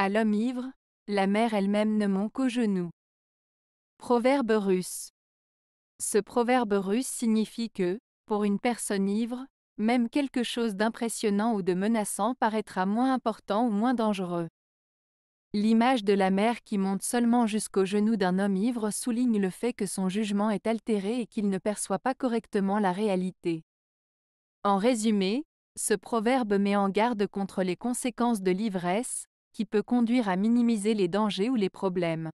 À l'homme ivre, la mer elle-même ne monte qu'au genou. Proverbe russe. Ce proverbe russe signifie que, pour une personne ivre, même quelque chose d'impressionnant ou de menaçant paraîtra moins important ou moins dangereux. L'image de la mer qui monte seulement jusqu'au genou d'un homme ivre souligne le fait que son jugement est altéré et qu'il ne perçoit pas correctement la réalité. En résumé, ce proverbe met en garde contre les conséquences de l'ivresse, qui peut conduire à minimiser les dangers ou les problèmes.